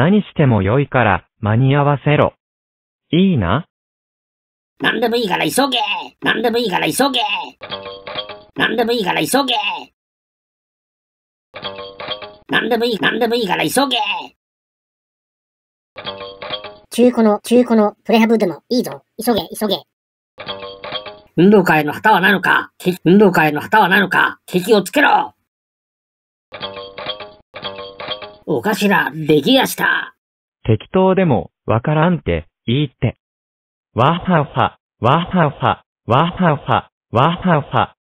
何しても良いから間に合わせろ。いいな何でもいいから急げ何でもいいから急げ何でもいいから急げ何でもいい、何でもいいから急げ中古の、中古のプレハブでもいいぞ。急げ、急げ。運動会の旗はなのか運動会の旗はなのか敵をつけろおかしな出来やした。適当でも、わからんって、いいって。わはは、わはは、わはは、わはは、